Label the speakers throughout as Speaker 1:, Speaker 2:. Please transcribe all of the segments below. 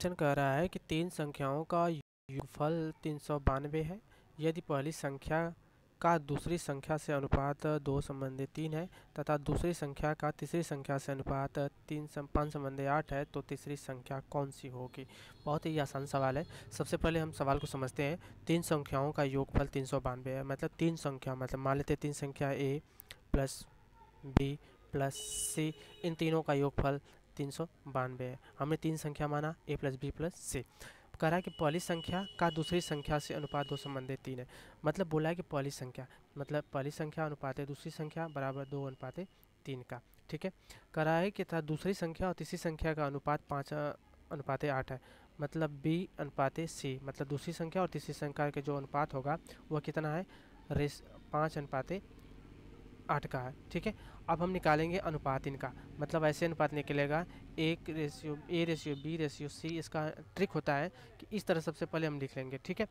Speaker 1: question कह रहा है कि तीन संख्याओं का योगफल तीन सौ बानवे है यदि पहली संख्या का दूसरी संख्या से अनुपात दो संबंधी तीन है तथा दूसरी संख्या का तीसरी संख्या से अनुपात तीन पाँच संबंधी आठ है तो तीसरी संख्या कौन सी होगी बहुत ही आसान सवाल है सबसे पहले हम सवाल को समझते हैं तीन संख्याओं का योगफल तीन सौ बानवे है मतलब तीन संख्या मतलब मान लेते तीन संख्या A plus B plus C इन तीनों का योगफल तीन सौ बानवे है हमने तीन संख्या माना A plus B plus C कह रहा है कि पहली संख्या का दूसरी संख्या से अनुपात दो संबंधित तीन है मतलब बोला है कि पहली संख्या मतलब पहली संख्या अनुपात है दूसरी संख्या बराबर दो अनुपात है तीन का ठीक है कह रहा है कि तथा दूसरी संख्या और तीसरी संख्या का अनुपात पाँच अनुपात आठ है मतलब बी अनुपात सी मतलब दूसरी संख्या और तीसरी संख्या के जो अनुपात होगा वह कितना है रेस पाँच अनुपात आठ का है ठीक है अब हम निकालेंगे अनुपात इनका मतलब ऐसे अनुपात निकलेगा एक ratio A ratio B ratio C इसका ट्रिक होता है कि इस तरह सबसे पहले हम लिख लेंगे ठीक है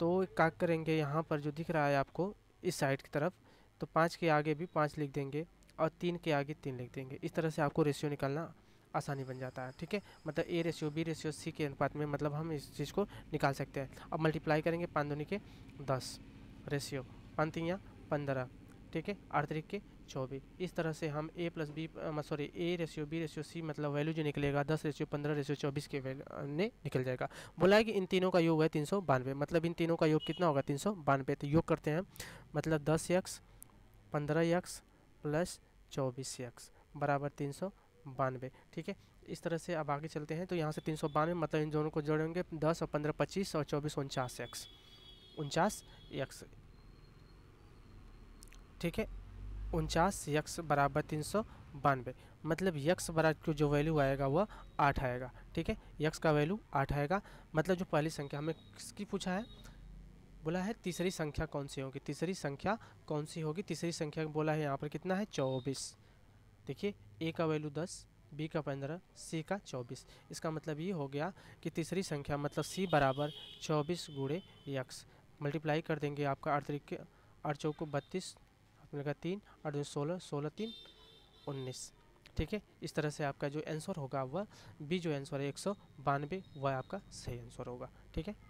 Speaker 1: तो क्या करेंगे यहाँ पर जो दिख रहा है आपको इस साइड की तरफ तो पाँच के आगे भी पाँच लिख देंगे और तीन के आगे तीन लिख देंगे इस तरह से आपको रेशियो निकालना आसानी बन जाता है ठीक है मतलब A ratio B ratio C के अनुपात में मतलब हम इस चीज़ को निकाल सकते हैं अब मल्टीप्लाई करेंगे पाँच दोनों के दस रेशियो पाँच तीन या पंद्रह ठीक है आठ तरीक के चौबीस इस तरह से हम A plus B sorry A ratio B ratio C मतलब वैल्यू जो निकलेगा दस रेशियो पंद्रह रेशियो चौबीस के ने निकल जाएगा बोला है कि इन तीनों का योग है तीन सौ बानवे मतलब इन तीनों का योग कितना होगा तीन सौ बानवे तो योग करते हैं मतलब दस यक्स पंद्रह यक्स प्लस चौबीस यक्स बराबर तीन सौ बानवे ठीक है इस तरह से अब आगे चलते हैं तो यहाँ से तीन सौ बानवे मतलब इन दोनों को जोड़ेंगे दस और पंद्रह पच्चीस और चौबीस उनचास एक्स उनचास ठीक है उनचास यक्स बराबर तीन सौ बानवे मतलब यक्स बराबर जो वैल्यू आएगा वह आठ आएगा ठीक है यक्स का वैल्यू आठ आएगा मतलब जो पहली संख्या हमें किसकी पूछा है बोला है तीसरी संख्या कौन सी होगी तीसरी संख्या कौन सी होगी तीसरी संख्या बोला है यहाँ पर कितना है चौबीस देखिए ए का वैल्यू दस बी का पंद्रह सी का चौबीस इसका मतलब ये हो गया कि तीसरी संख्या मतलब सी बराबर चौबीस गुड़े यक्स मल्टीप्लाई कर देंगे आपका के अड़चौ को बत्तीस मिलेगा तीन आठ दो सोलह सोलह तीन उन्नीस ठीक है इस तरह से आपका जो आंसर होगा वह बी जो आंसर है एक सौ बानवे वह आपका सही आंसर होगा ठीक है